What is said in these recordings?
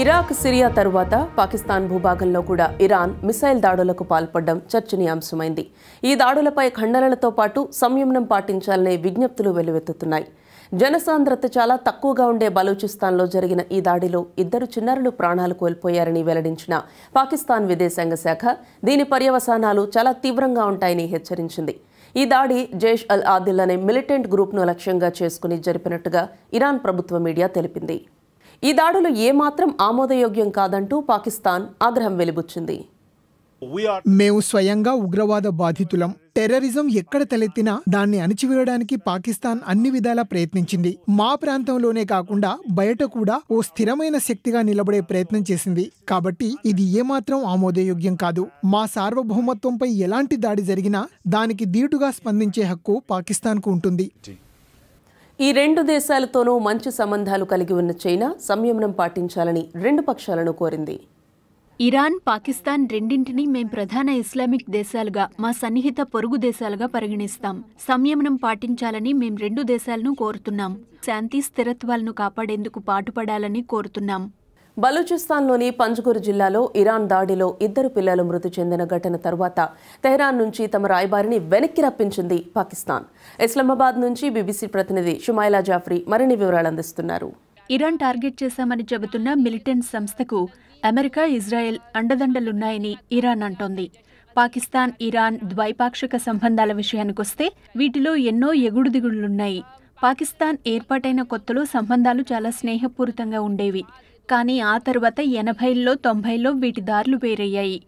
Iraq Syria తరువాత పాకిస్తాన్ భూభాగంలో కూడా ఇరాన్ మిసైల్ దాడులకు పాల్పడడం చర్చనీయాంశమైంది ఈ దాడులపై ఖండనలతో పాటు సంయమనం పాటించాలనే విజ్ఞప్తులు వెల్లువెత్తుతున్నాయి జనసాంద్రత చాలా తక్కువగా ఉండే బలూచిస్తాన్లో జరిగిన ఈ దాడిలో ఇద్దరు చిన్నారులు ప్రాణాలు కోల్పోయారని వెల్లడించిన పాకిస్తాన్ విదేశాంగ శాఖ దీని పర్యవసానాలు చాలా తీవ్రంగా ఉంటాయని హెచ్చరించింది ఈ దాడి జైష్ అల్ ఆదిల్ అనే మిలిటెంట్ గ్రూప్ను లక్ష్యంగా చేసుకుని జరిపినట్టుగా ఇరాన్ ప్రభుత్వ మీడియా తెలిపింది ఈ దాడులు ఏమాత్రం ఆమోదయోగ్యం కాదంటూ పాకిస్తాన్ ఆగ్రహం వెలిబుచ్చింది మేము స్వయంగా ఉగ్రవాద బాధితులం టెర్రరిజం ఎక్కడ తలెత్తినా దాన్ని అణిచివేయడానికి పాకిస్తాన్ అన్ని విధాలా ప్రయత్నించింది మా ప్రాంతంలోనే కాకుండా బయట కూడా ఓ స్థిరమైన శక్తిగా నిలబడే ప్రయత్నం చేసింది కాబట్టి ఇది ఏమాత్రం ఆమోదయోగ్యం కాదు మా సార్వభౌమత్వంపై ఎలాంటి దాడి జరిగినా దానికి దీటుగా స్పందించే హక్కు పాకిస్తాన్కు ఉంటుంది ఈ రెండు దేశాలతోనూ మంచి సంబంధాలు కలిగి ఉన్న చైనా సంయమనం పాటించాలని రెండు పక్షాలను కోరింది ఇరాన్ పాకిస్తాన్ రెండింటినీ మేం ప్రధాన ఇస్లామిక్ దేశాలుగా మా సన్నిహిత పొరుగు దేశాలుగా పరిగణిస్తాం సంయమనం పాటించాలని మేం రెండు దేశాలను కోరుతున్నాం శాంతి స్థిరత్వాలను కాపాడేందుకు పాటుపడాలని కోరుతున్నాం బలూచిస్తాన్లోని పంజ్గుర్ జిల్లాలో ఇరాన్ దాడిలో ఇద్దరు పిల్లలు మృతి చెందిన ఘటన తర్వాత తెహ్రాన్ నుంచి తమ రాయబారిని వెనక్కి రప్పించింది పాకిస్తాన్ ఇస్లామాబాద్ నుంచి బీబీసీ ప్రతినిధి షుమైలా జాఫ్రీ మరిన్ని వివరాలు అందిస్తున్నారు ఇరాన్ టార్గెట్ చేశామని చెబుతున్న మిలిటెంట్ సంస్థకు అమెరికా ఇజ్రాయెల్ అండదండలున్నాయని ఇరాన్ అంటోంది పాకిస్తాన్ ఇరాన్ ద్వైపాక్షిక సంబంధాల విషయానికొస్తే వీటిలో ఎన్నో ఎగుడుదిగుళ్లున్నాయి పాకిస్తాన్ ఏర్పాటైన కొత్తలో సంబంధాలు చాలా స్నేహపూరితంగా ఉండేవి కానీ ఆ తర్వాత ఎనభైల్లో తొంభైల్లో వీటి దారులు వేరయ్యాయి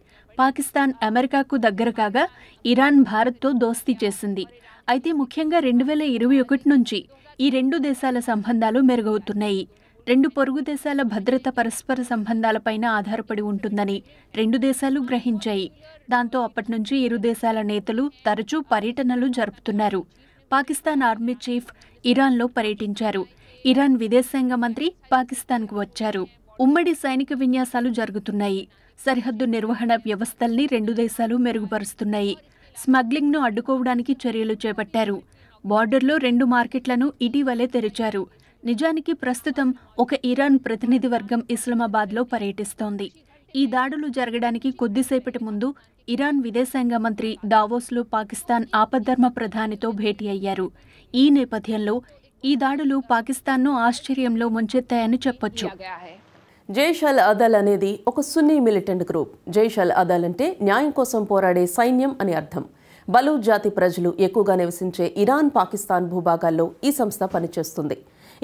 పాకిస్తాన్ అమెరికాకు దగ్గర కాగా ఇరాన్ భారత్తో దోస్తీ చేసింది అయితే ముఖ్యంగా రెండు వేల ఇరవై ఒకటి నుంచి ఈ రెండు దేశాల సంబంధాలు మెరుగవుతున్నాయి రెండు పొరుగు దేశాల భద్రత పరస్పర సంబంధాలపైన ఆధారపడి ఉంటుందని రెండు దేశాలు గ్రహించాయి దాంతో అప్పటి నుంచి ఇరు దేశాల నేతలు తరచూ పర్యటనలు జరుపుతున్నారు పాకిస్తాన్ ఆర్మీ చీఫ్ ఇరాన్లో పర్యటించారు ఇరాన్ విదేశాంగ మంత్రి పాకిస్తాన్కు వచ్చారు ఉమ్మడి సైనిక విన్యాసాలు జరుగుతున్నాయి సరిహద్దు నిర్వహణ వ్యవస్థల్ని రెండు దేశాలు మెరుగుపరుస్తున్నాయి స్మగ్లింగ్ను అడ్డుకోవడానికి చర్యలు చేపట్టారు బార్డర్లో రెండు మార్కెట్లను ఇటీవలే తెరిచారు నిజానికి ప్రస్తుతం ఒక ఇరాన్ ప్రతినిధి వర్గం ఇస్లామాబాద్లో పర్యటిస్తోంది ఈ దాడులు జరగడానికి కొద్దిసేపటి ముందు ఇరాన్ విదేశాంగ మంత్రి దావోస్లో పాకిస్తాన్ ఆపద్ధర్మ ప్రధానితో భేటీ అయ్యారు ఈ నేపథ్యంలో ఈ దాడులు పాకిస్తాన్ను ఆశ్చర్యంలో ముంచెత్తాయని చెప్పొచ్చు జైష్ అల్ అదల్ అనేది ఒక సున్నీ militant group Jaish al Adl అంటే న్యాయం కోసం పోరాడే సైన్యం అని అర్థం బలూద్ జాతి ప్రజలు ఎక్కువగా నివసించే ఇరాన్ పాకిస్తాన్ భూభాగాల్లో ఈ సంస్థ పనిచేస్తుంది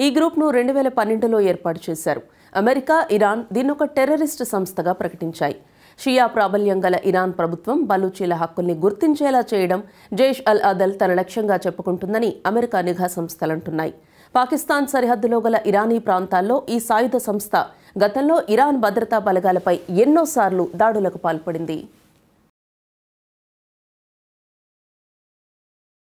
ఈ గ్రూప్ను రెండు వేల పన్నెండులో ఏర్పాటు చేశారు అమెరికా ఇరాన్ దీన్ని ఒక టెర్రరిస్ట్ సంస్థగా ప్రకటించాయి షియా ప్రాబల్యం గల ఇరాన్ ప్రభుత్వం బలూచీల హక్కుల్ని గుర్తించేలా చేయడం జైష్ అల్ అదల్ తన లక్ష్యంగా చెప్పుకుంటుందని అమెరికా నిఘా సంస్థలంటున్నాయి పాకిస్తాన్ సరిహద్దులో గల ఇరానీ ప్రాంతాల్లో ఈ సాయుధ సంస్థ గతంలో ఇరాన్ భద్రతా బలగాలపై ఎన్నోసార్లు దాడులకు పాల్పడింది